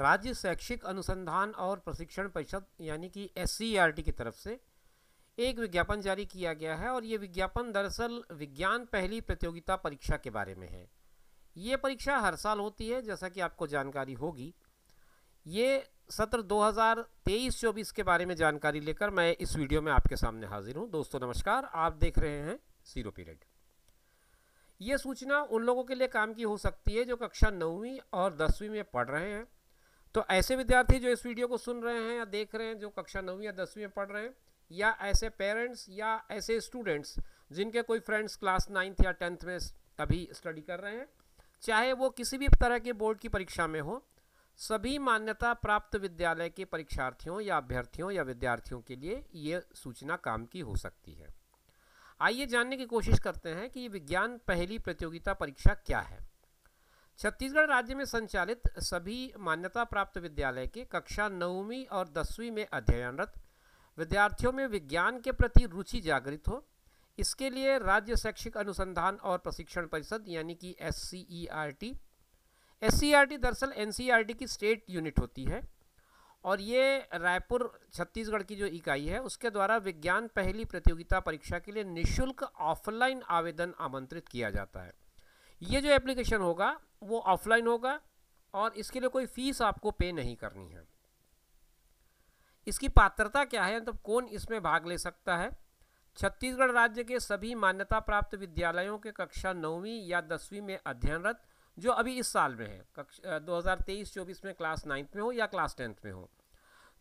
राज्य शैक्षिक अनुसंधान और प्रशिक्षण परिषद यानी कि एस e की तरफ से एक विज्ञापन जारी किया गया है और ये विज्ञापन दरअसल विज्ञान पहली प्रतियोगिता परीक्षा के बारे में है ये परीक्षा हर साल होती है जैसा कि आपको जानकारी होगी ये सत्र 2023-24 के बारे में जानकारी लेकर मैं इस वीडियो में आपके सामने हाजिर हूँ दोस्तों नमस्कार आप देख रहे हैं सीरो पीरियड ये सूचना उन लोगों के लिए काम की हो सकती है जो कक्षा नौवीं और दसवीं में पढ़ रहे हैं तो ऐसे विद्यार्थी जो इस वीडियो को सुन रहे हैं या देख रहे हैं जो कक्षा नौवीं या दसवीं में पढ़ रहे हैं या ऐसे पेरेंट्स या ऐसे स्टूडेंट्स जिनके कोई फ्रेंड्स क्लास नाइन्थ या टेंथ में अभी स्टडी कर रहे हैं चाहे वो किसी भी तरह के बोर्ड की परीक्षा में हो सभी मान्यता प्राप्त विद्यालय के परीक्षार्थियों या अभ्यर्थियों या विद्यार्थियों के लिए ये सूचना काम की हो सकती है आइए जानने की कोशिश करते हैं कि विज्ञान पहली प्रतियोगिता परीक्षा क्या है छत्तीसगढ़ राज्य में संचालित सभी मान्यता प्राप्त विद्यालय के कक्षा नौवीं और दसवीं में अध्ययनरत विद्यार्थियों में विज्ञान के प्रति रुचि जागृत हो इसके लिए राज्य शैक्षिक अनुसंधान और प्रशिक्षण परिषद यानी कि S C E R T S C R T दरअसल एन सी आर टी की स्टेट यूनिट होती है और ये रायपुर छत्तीसगढ़ की जो इकाई है उसके द्वारा विज्ञान पहली प्रतियोगिता परीक्षा के लिए निःशुल्क ऑफलाइन आवेदन आमंत्रित किया जाता है ये जो एप्लीकेशन होगा वो ऑफलाइन होगा और इसके लिए कोई फ़ीस आपको पे नहीं करनी है इसकी पात्रता क्या है मतलब तो कौन इसमें भाग ले सकता है छत्तीसगढ़ राज्य के सभी मान्यता प्राप्त विद्यालयों के कक्षा नौवीं या दसवीं में अध्ययनरत जो अभी इस साल में है कक्षा दो हज़ार में क्लास नाइन्थ में हो या क्लास टेंथ में हो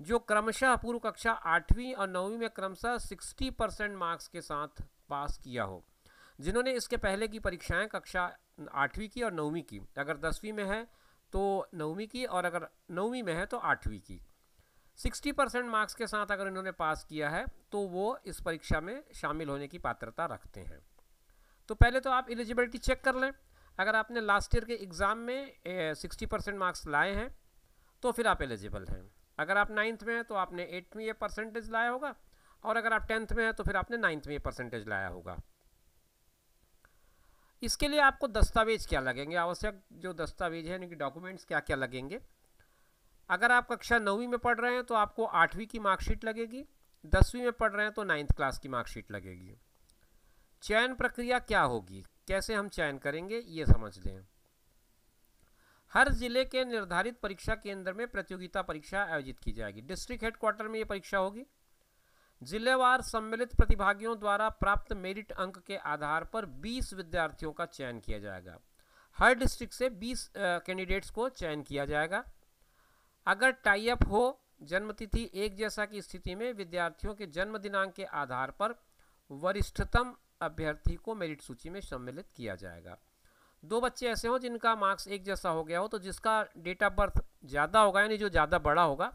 जो क्रमशः पूर्व कक्षा आठवीं और नौवीं में क्रमशः 60 परसेंट मार्क्स के साथ पास किया हो जिन्होंने इसके पहले की परीक्षाएं कक्षा आठवीं की और नौवीं की अगर दसवीं में है तो नौवीं की और अगर नौवीं में है तो आठवीं की 60 परसेंट मार्क्स के साथ अगर इन्होंने पास किया है तो वो इस परीक्षा में शामिल होने की पात्रता रखते हैं तो पहले तो आप एलिजिबिलिटी चेक कर लें अगर आपने लास्ट ईयर के एग्ज़ाम में सिक्सटी परसेंट मार्क्स लाए हैं तो फिर आप एलिजिबल हैं अगर आप नाइन्थ में हैं तो आपने एट्थ में ये परसेंटेज लाया होगा और अगर आप टेंथ में हैं तो फिर आपने नाइन्थ में ये परसेंटेज लाया होगा इसके लिए आपको दस्तावेज़ क्या लगेंगे आवश्यक जो दस्तावेज है यानी कि डॉक्यूमेंट्स क्या क्या लगेंगे अगर आप कक्षा नौवीं में पढ़ रहे हैं तो आपको आठवीं की मार्कशीट लगेगी दसवीं में पढ़ रहे हैं तो नाइन्थ क्लास की मार्कशीट लगेगी चयन प्रक्रिया क्या होगी कैसे हम चयन करेंगे ये समझ लें हर ज़िले के निर्धारित परीक्षा केंद्र में प्रतियोगिता परीक्षा आयोजित की जाएगी डिस्ट्रिक्ट हेडक्वार्टर में ये परीक्षा होगी जिलेवार सम्मिलित प्रतिभागियों द्वारा प्राप्त मेरिट अंक के आधार पर 20 विद्यार्थियों का चयन किया जाएगा हर डिस्ट्रिक्ट से 20 कैंडिडेट्स को चयन किया जाएगा अगर टाइप हो जन्मतिथि एक जैसा की स्थिति में विद्यार्थियों के जन्म दिनांक के आधार पर वरिष्ठतम अभ्यर्थी को मेरिट सूची में सम्मिलित किया जाएगा दो बच्चे ऐसे हों जिनका मार्क्स एक जैसा हो गया हो तो जिसका डेट ऑफ बर्थ ज़्यादा होगा यानी जो ज़्यादा बड़ा होगा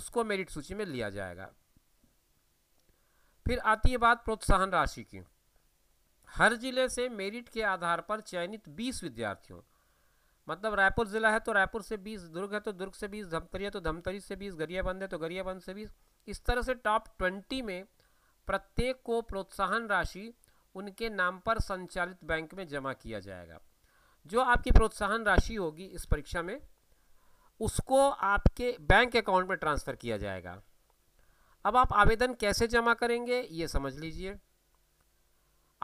उसको मेरिट सूची में लिया जाएगा फिर आती है बात प्रोत्साहन राशि की हर ज़िले से मेरिट के आधार पर चयनित बीस विद्यार्थियों मतलब रायपुर ज़िला है तो रायपुर से बीस दुर्ग है तो दुर्ग से बीस धमतरी है तो धमतरी से बीस गरियाबंद है तो गरियाबंद से बीस इस तरह से टॉप ट्वेंटी में प्रत्येक को प्रोत्साहन राशि उनके नाम पर संचालित बैंक में जमा किया जाएगा जो आपकी प्रोत्साहन राशि होगी इस परीक्षा में उसको आपके बैंक अकाउंट में ट्रांसफ़र किया जाएगा अब आप आवेदन कैसे जमा करेंगे ये समझ लीजिए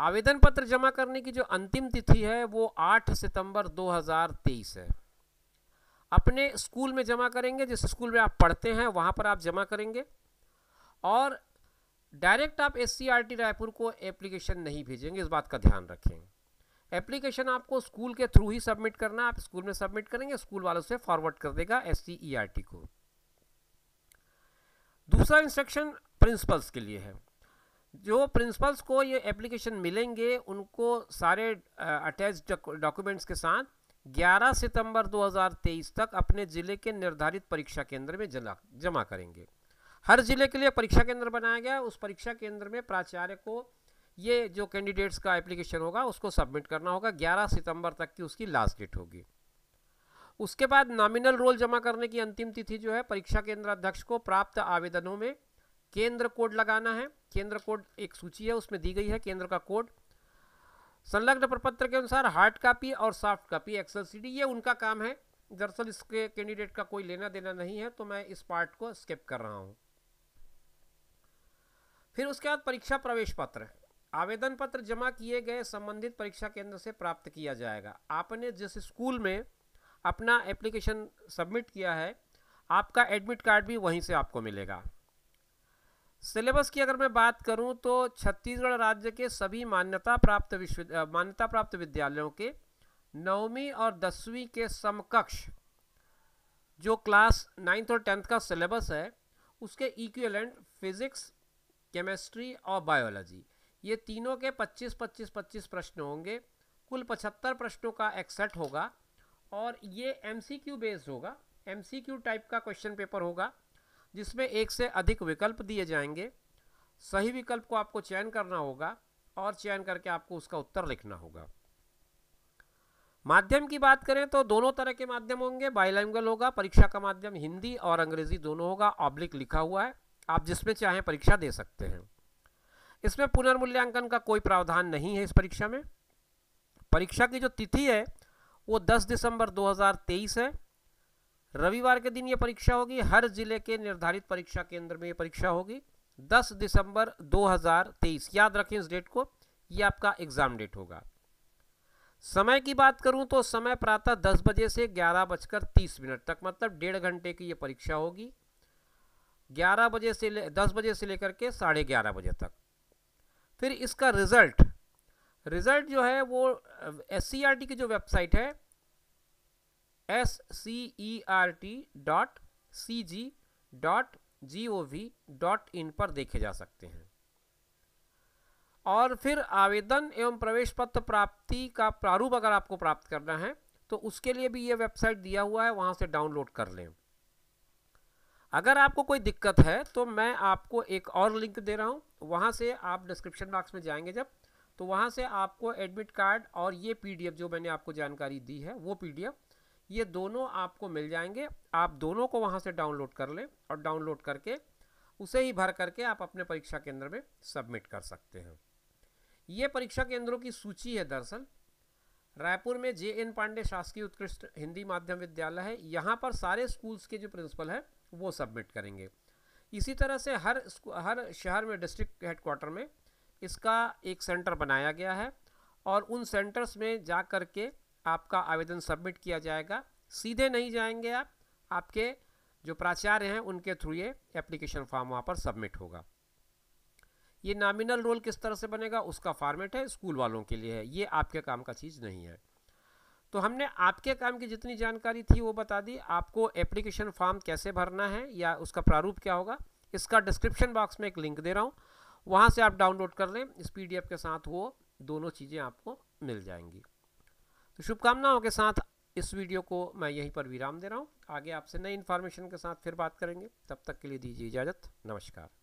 आवेदन पत्र जमा करने की जो अंतिम तिथि है वो 8 सितंबर 2023 है अपने स्कूल में जमा करेंगे जिस स्कूल में आप पढ़ते हैं वहाँ पर आप जमा करेंगे और डायरेक्ट आप एस रायपुर को एप्लीकेशन नहीं भेजेंगे इस बात का ध्यान रखें एप्लीकेशन आपको स्कूल के थ्रू ही सबमिट करना आप स्कूल में सबमिट करेंगे स्कूल वालों से फॉरवर्ड कर देगा एस को दूसरा इंस्ट्रक्शन प्रिंसिपल्स के लिए है जो प्रिंसिपल्स को ये एप्लीकेशन मिलेंगे उनको सारे अटैच डॉक्यूमेंट्स के साथ 11 सितंबर 2023 तक अपने ज़िले के निर्धारित परीक्षा केंद्र में जला जमा करेंगे हर ज़िले के लिए परीक्षा केंद्र बनाया गया उस परीक्षा केंद्र में प्राचार्य को ये जो कैंडिडेट्स का एप्लीकेशन होगा उसको सबमिट करना होगा 11 सितंबर तक की उसकी लास्ट डेट होगी उसके बाद नॉमिनल रोल जमा करने की अंतिम तिथि जो है परीक्षा केंद्र अध्यक्ष को प्राप्त आवेदनों में केंद्र कोड लगाना है केंद्र कोड एक सूची है उसमें दी गई है केंद्र का कोड संलग्न प्रपत्र के अनुसार हार्ड कॉपी और सॉफ्ट कापी एक्सेल सीडी ये उनका काम है दरअसल इसके कैंडिडेट का कोई लेना देना नहीं है तो मैं इस पार्ट को स्किप कर रहा हूँ फिर उसके बाद परीक्षा प्रवेश पत्र आवेदन पत्र जमा किए गए संबंधित परीक्षा केंद्र से प्राप्त किया जाएगा आपने जिस स्कूल में अपना एप्लीकेशन सबमिट किया है आपका एडमिट कार्ड भी वहीं से आपको मिलेगा सिलेबस की अगर मैं बात करूं तो छत्तीसगढ़ राज्य के सभी मान्यता प्राप्त विश्व मान्यता प्राप्त विद्यालयों के नौवीं और दसवीं के समकक्ष जो क्लास नाइन्थ और टेंथ का सिलेबस है उसके इक्वलेंट फिजिक्स केमिस्ट्री और बायोलॉजी ये तीनों के 25 25 25 प्रश्न होंगे कुल 75 प्रश्नों का एक सेट होगा और ये एम सी क्यू बेस्ड होगा एम सी क्यू टाइप का क्वेश्चन पेपर होगा जिसमें एक से अधिक विकल्प दिए जाएंगे सही विकल्प को आपको चयन करना होगा और चयन करके आपको उसका उत्तर लिखना होगा माध्यम की बात करें तो दोनों तरह के माध्यम होंगे बाइलैंग्वेज होगा परीक्षा का माध्यम हिंदी और अंग्रेजी दोनों होगा ऑब्लिक लिखा हुआ है आप जिसमें चाहें परीक्षा दे सकते हैं इसमें पुनर्मूल्यांकन का कोई प्रावधान नहीं है इस परीक्षा में परीक्षा की जो तिथि है वो 10 दिसंबर 2023 है रविवार के दिन ये परीक्षा होगी हर जिले के निर्धारित परीक्षा केंद्र में ये परीक्षा होगी 10 दिसंबर 2023 याद रखें इस डेट को ये आपका एग्जाम डेट होगा समय की बात करूं तो समय प्रातः 10 बजे से ग्यारह बजकर तीस मिनट तक मतलब डेढ़ घंटे की ये परीक्षा होगी 11 बजे से दस बजे से लेकर के साढ़े ग्यारह बजे तक फिर इसका रिजल्ट रिजल्ट जो है वो एस सी आर टी की जो वेबसाइट है S C E R T dot C G dot G O V dot in पर देखे जा सकते हैं और फिर आवेदन एवं प्रवेश पत्र प्राप्ति का प्रारूप अगर आपको प्राप्त करना है तो उसके लिए भी ये वेबसाइट दिया हुआ है वहाँ से डाउनलोड कर लें अगर आपको कोई दिक्कत है तो मैं आपको एक और लिंक दे रहा हूँ वहाँ से आप डिस्क्रिप्शन बॉक्स में जाएंगे जब तो वहाँ से आपको एडमिट कार्ड और ये पीडीएफ जो मैंने आपको जानकारी दी है वो पीडीएफ ये दोनों आपको मिल जाएंगे आप दोनों को वहाँ से डाउनलोड कर लें और डाउनलोड करके उसे ही भर करके आप अपने परीक्षा केंद्र में सबमिट कर सकते हैं ये परीक्षा केंद्रों की सूची है दरअसल रायपुर में जे एन पांडे शासकीय उत्कृष्ट हिंदी माध्यम विद्यालय है यहाँ पर सारे स्कूल्स के जो प्रिंसिपल हैं वो सबमिट करेंगे इसी तरह से हर हर शहर में डिस्ट्रिक्ट हेडक्वार्टर में इसका एक सेंटर बनाया गया है और उन सेंटर्स में जा कर के आपका आवेदन सबमिट किया जाएगा सीधे नहीं जाएंगे आप आपके जो प्राचार्य हैं उनके थ्रू ये एप्लीकेशन फॉर्म वहाँ पर सबमिट होगा ये नामिनल रोल किस तरह से बनेगा उसका फॉर्मेट है स्कूल वालों के लिए है ये आपके काम का चीज़ नहीं है तो हमने आपके काम की जितनी जानकारी थी वो बता दी आपको एप्लीकेशन फॉर्म कैसे भरना है या उसका प्रारूप क्या होगा इसका डिस्क्रिप्शन बॉक्स में एक लिंक दे रहा हूँ वहाँ से आप डाउनलोड कर लें इस पी के साथ वो दोनों चीज़ें आपको मिल जाएंगी तो शुभकामनाओं के साथ इस वीडियो को मैं यहीं पर विराम दे रहा हूँ आगे आपसे नई इन्फॉर्मेशन के साथ फिर बात करेंगे तब तक के लिए दीजिए इजाज़त नमस्कार